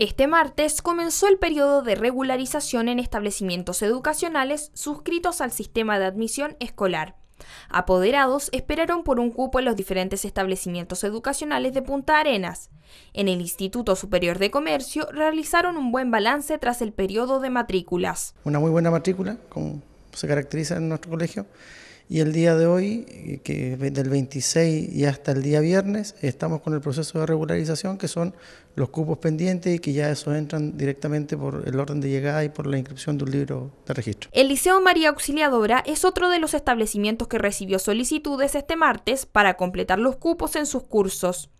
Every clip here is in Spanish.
Este martes comenzó el periodo de regularización en establecimientos educacionales suscritos al sistema de admisión escolar. Apoderados esperaron por un cupo en los diferentes establecimientos educacionales de Punta Arenas. En el Instituto Superior de Comercio realizaron un buen balance tras el periodo de matrículas. Una muy buena matrícula, como se caracteriza en nuestro colegio. Y el día de hoy, eh, que del 26 y hasta el día viernes, estamos con el proceso de regularización, que son los cupos pendientes y que ya eso entran directamente por el orden de llegada y por la inscripción de un libro de registro. El Liceo María Auxiliadora es otro de los establecimientos que recibió solicitudes este martes para completar los cupos en sus cursos.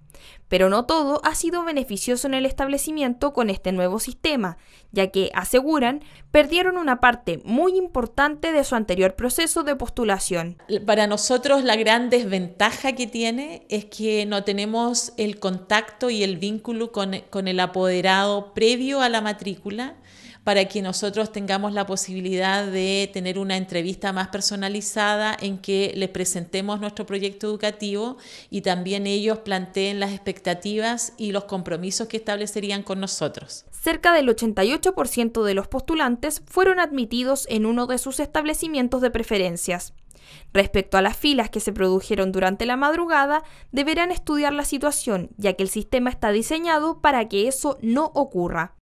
Pero no todo ha sido beneficioso en el establecimiento con este nuevo sistema, ya que, aseguran, perdieron una parte muy importante de su anterior proceso de postulación. Para nosotros la gran desventaja que tiene es que no tenemos el contacto y el vínculo con, el apoderado previo a la matrícula para que nosotros tengamos la posibilidad de tener una entrevista más personalizada en que les presentemos nuestro proyecto educativo y también ellos planteen las expectativas y los compromisos que establecerían con nosotros. Cerca del 88% de los postulantes fueron admitidos en uno de sus establecimientos de preferencias. Respecto a las filas que se produjeron durante la madrugada, deberán estudiar la situación, ya que el sistema está diseñado para que eso no ocurra.